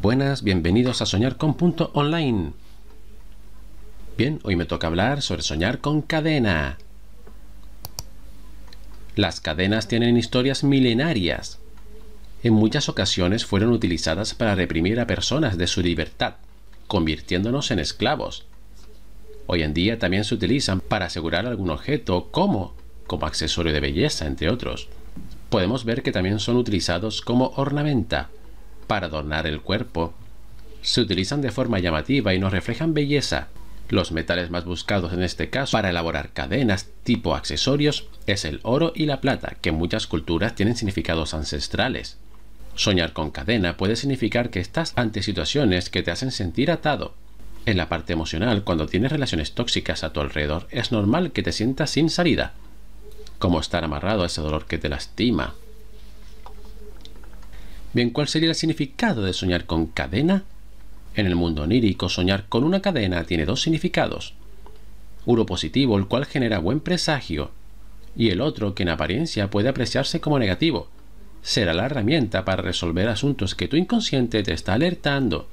Buenas, bienvenidos a Soñar con Punto Online. Bien, hoy me toca hablar sobre soñar con cadena. Las cadenas tienen historias milenarias. En muchas ocasiones fueron utilizadas para reprimir a personas de su libertad, convirtiéndonos en esclavos. Hoy en día también se utilizan para asegurar algún objeto como, como accesorio de belleza, entre otros. Podemos ver que también son utilizados como ornamenta para adornar el cuerpo. Se utilizan de forma llamativa y nos reflejan belleza. Los metales más buscados en este caso para elaborar cadenas tipo accesorios es el oro y la plata, que en muchas culturas tienen significados ancestrales. Soñar con cadena puede significar que estás ante situaciones que te hacen sentir atado. En la parte emocional, cuando tienes relaciones tóxicas a tu alrededor, es normal que te sientas sin salida, como estar amarrado a ese dolor que te lastima, Bien, ¿cuál sería el significado de soñar con cadena? En el mundo onírico, soñar con una cadena tiene dos significados. Uno positivo, el cual genera buen presagio, y el otro, que en apariencia puede apreciarse como negativo. Será la herramienta para resolver asuntos que tu inconsciente te está alertando.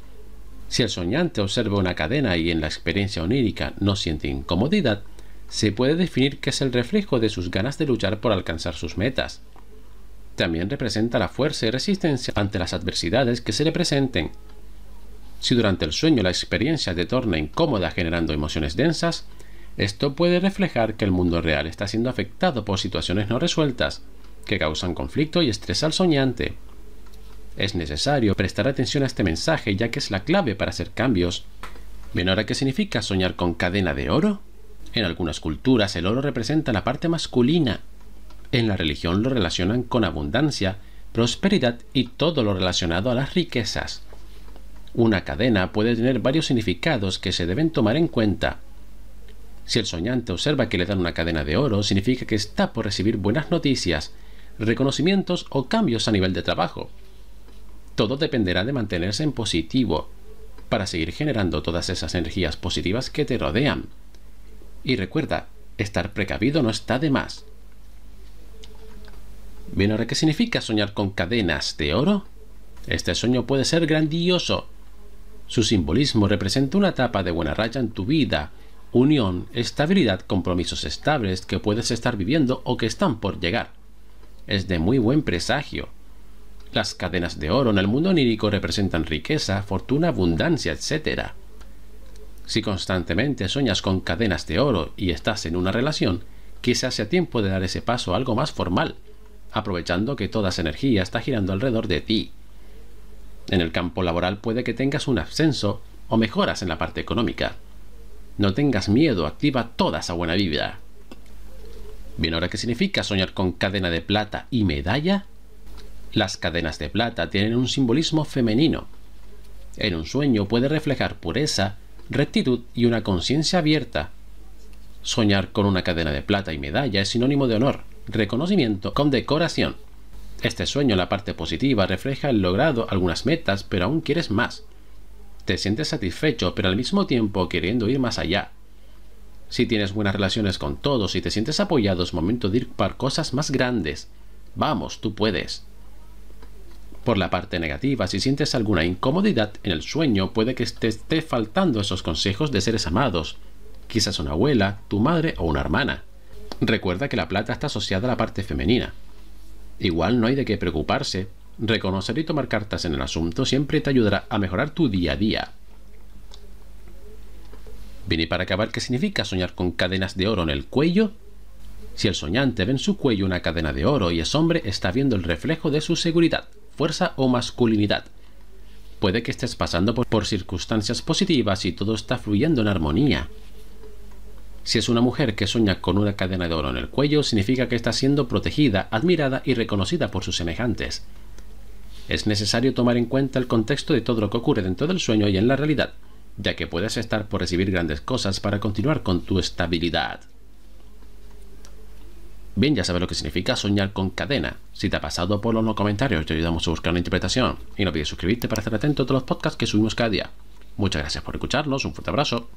Si el soñante observa una cadena y en la experiencia onírica no siente incomodidad, se puede definir que es el reflejo de sus ganas de luchar por alcanzar sus metas también representa la fuerza y resistencia ante las adversidades que se le presenten. Si durante el sueño la experiencia te torna incómoda generando emociones densas, esto puede reflejar que el mundo real está siendo afectado por situaciones no resueltas, que causan conflicto y estrés al soñante. Es necesario prestar atención a este mensaje ya que es la clave para hacer cambios. ¿Ven ahora, ¿qué significa soñar con cadena de oro? En algunas culturas el oro representa la parte masculina en la religión lo relacionan con abundancia, prosperidad y todo lo relacionado a las riquezas. Una cadena puede tener varios significados que se deben tomar en cuenta. Si el soñante observa que le dan una cadena de oro, significa que está por recibir buenas noticias, reconocimientos o cambios a nivel de trabajo. Todo dependerá de mantenerse en positivo para seguir generando todas esas energías positivas que te rodean. Y recuerda, estar precavido no está de más. Bien, ahora, ¿qué significa soñar con cadenas de oro? Este sueño puede ser grandioso. Su simbolismo representa una etapa de buena raya en tu vida, unión, estabilidad, compromisos estables que puedes estar viviendo o que están por llegar. Es de muy buen presagio. Las cadenas de oro en el mundo onírico representan riqueza, fortuna, abundancia, etc. Si constantemente soñas con cadenas de oro y estás en una relación, quizás sea tiempo de dar ese paso a algo más formal aprovechando que toda esa energía está girando alrededor de ti. En el campo laboral puede que tengas un ascenso o mejoras en la parte económica. No tengas miedo, activa toda esa buena vida. Bien, ahora, ¿qué significa soñar con cadena de plata y medalla? Las cadenas de plata tienen un simbolismo femenino. En un sueño puede reflejar pureza, rectitud y una conciencia abierta. Soñar con una cadena de plata y medalla es sinónimo de honor, reconocimiento, con decoración Este sueño, en la parte positiva, refleja el logrado algunas metas, pero aún quieres más. Te sientes satisfecho, pero al mismo tiempo queriendo ir más allá. Si tienes buenas relaciones con todos y te sientes apoyado, es momento de ir para cosas más grandes. Vamos, tú puedes. Por la parte negativa, si sientes alguna incomodidad en el sueño, puede que te esté faltando esos consejos de seres amados, quizás una abuela, tu madre o una hermana. Recuerda que la plata está asociada a la parte femenina. Igual no hay de qué preocuparse. Reconocer y tomar cartas en el asunto siempre te ayudará a mejorar tu día a día. Vine para acabar, ¿qué significa soñar con cadenas de oro en el cuello? Si el soñante ve en su cuello una cadena de oro y es hombre, está viendo el reflejo de su seguridad, fuerza o masculinidad. Puede que estés pasando por circunstancias positivas y todo está fluyendo en armonía. Si es una mujer que sueña con una cadena de oro en el cuello, significa que está siendo protegida, admirada y reconocida por sus semejantes. Es necesario tomar en cuenta el contexto de todo lo que ocurre dentro del sueño y en la realidad, ya que puedes estar por recibir grandes cosas para continuar con tu estabilidad. Bien, ya sabes lo que significa soñar con cadena. Si te ha pasado, por los comentarios, te ayudamos a buscar una interpretación. Y no olvides suscribirte para estar atento a todos los podcasts que subimos cada día. Muchas gracias por escucharlos, un fuerte abrazo.